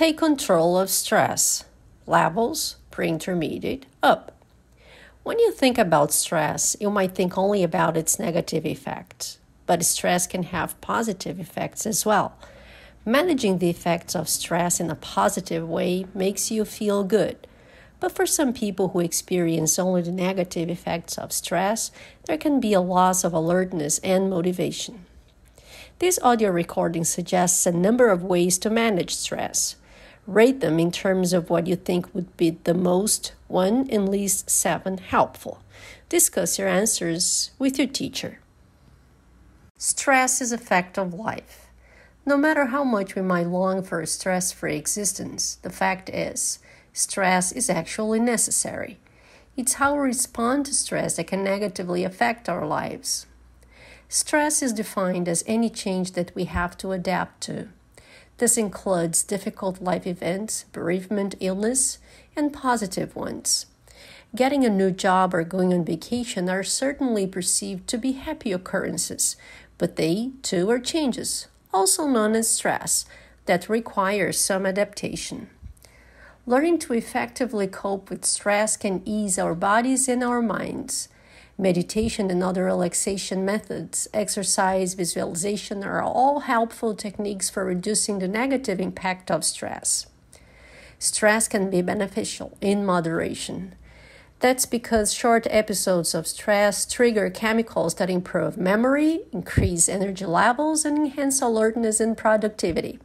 take control of stress. Levels, pre-intermediate, up. When you think about stress, you might think only about its negative effects, but stress can have positive effects as well. Managing the effects of stress in a positive way makes you feel good. But for some people who experience only the negative effects of stress, there can be a loss of alertness and motivation. This audio recording suggests a number of ways to manage stress. Rate them in terms of what you think would be the most one and least seven helpful. Discuss your answers with your teacher. Stress is a fact of life. No matter how much we might long for a stress free existence, the fact is, stress is actually necessary. It's how we respond to stress that can negatively affect our lives. Stress is defined as any change that we have to adapt to. This includes difficult life events, bereavement, illness, and positive ones. Getting a new job or going on vacation are certainly perceived to be happy occurrences, but they too are changes, also known as stress, that requires some adaptation. Learning to effectively cope with stress can ease our bodies and our minds. Meditation and other relaxation methods, exercise, visualization are all helpful techniques for reducing the negative impact of stress. Stress can be beneficial in moderation. That's because short episodes of stress trigger chemicals that improve memory, increase energy levels, and enhance alertness and productivity.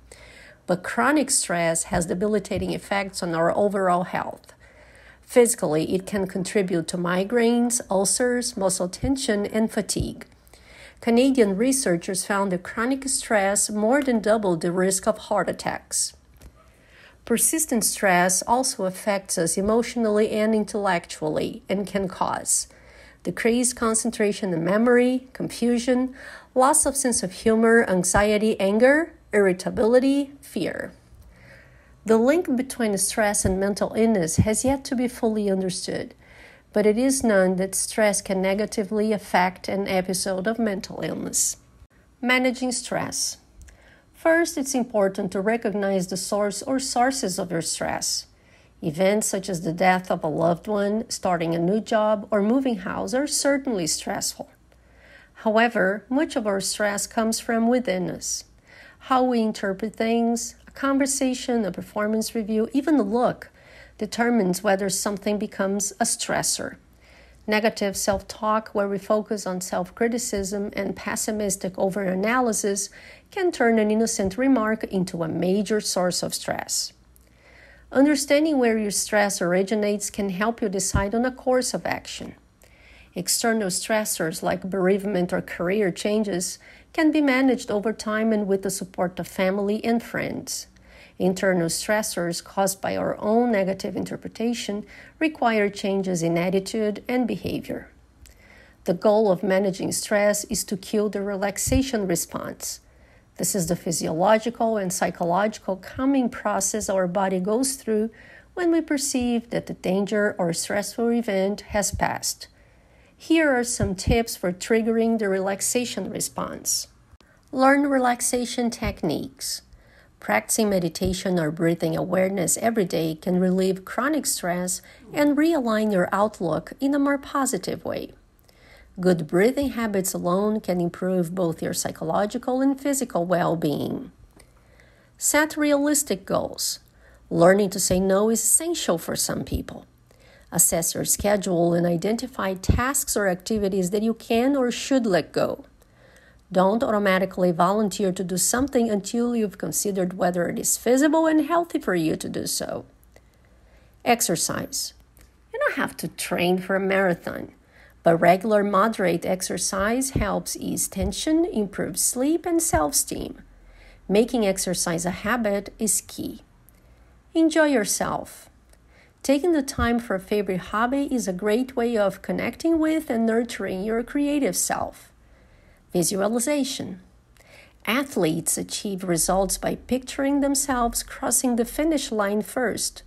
But chronic stress has debilitating effects on our overall health. Physically, it can contribute to migraines, ulcers, muscle tension, and fatigue. Canadian researchers found that chronic stress more than doubled the risk of heart attacks. Persistent stress also affects us emotionally and intellectually and can cause decreased concentration and memory, confusion, loss of sense of humor, anxiety, anger, irritability, fear. The link between stress and mental illness has yet to be fully understood, but it is known that stress can negatively affect an episode of mental illness. Managing stress. First, it's important to recognize the source or sources of your stress. Events such as the death of a loved one, starting a new job, or moving house are certainly stressful. However, much of our stress comes from within us how we interpret things, conversation, a performance review, even a look determines whether something becomes a stressor. Negative self talk, where we focus on self criticism and pessimistic over analysis, can turn an innocent remark into a major source of stress. Understanding where your stress originates can help you decide on a course of action. External stressors like bereavement or career changes can be managed over time and with the support of family and friends. Internal stressors caused by our own negative interpretation require changes in attitude and behavior. The goal of managing stress is to kill the relaxation response. This is the physiological and psychological calming process our body goes through when we perceive that the danger or stressful event has passed. Here are some tips for triggering the relaxation response. Learn relaxation techniques. Practicing meditation or breathing awareness every day can relieve chronic stress and realign your outlook in a more positive way. Good breathing habits alone can improve both your psychological and physical well being. Set realistic goals. Learning to say no is essential for some people. Assess your schedule and identify tasks or activities that you can or should let go. Don't automatically volunteer to do something until you've considered whether it is feasible and healthy for you to do so. Exercise. You don't have to train for a marathon, but regular moderate exercise helps ease tension, improve sleep, and self esteem. Making exercise a habit is key. Enjoy yourself. Taking the time for a favorite hobby is a great way of connecting with and nurturing your creative self. Visualization Athletes achieve results by picturing themselves crossing the finish line first.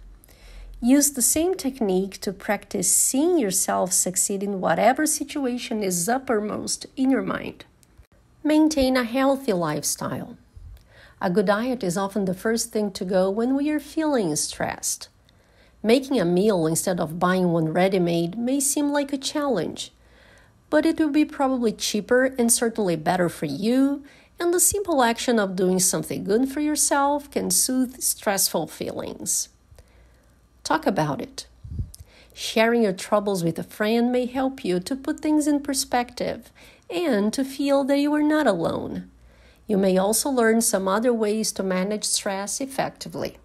Use the same technique to practice seeing yourself succeed in whatever situation is uppermost in your mind. Maintain a healthy lifestyle. A good diet is often the first thing to go when we are feeling stressed. Making a meal instead of buying one ready made may seem like a challenge, but it will be probably cheaper and certainly better for you, and the simple action of doing something good for yourself can soothe stressful feelings. Talk about it. Sharing your troubles with a friend may help you to put things in perspective and to feel that you are not alone. You may also learn some other ways to manage stress effectively.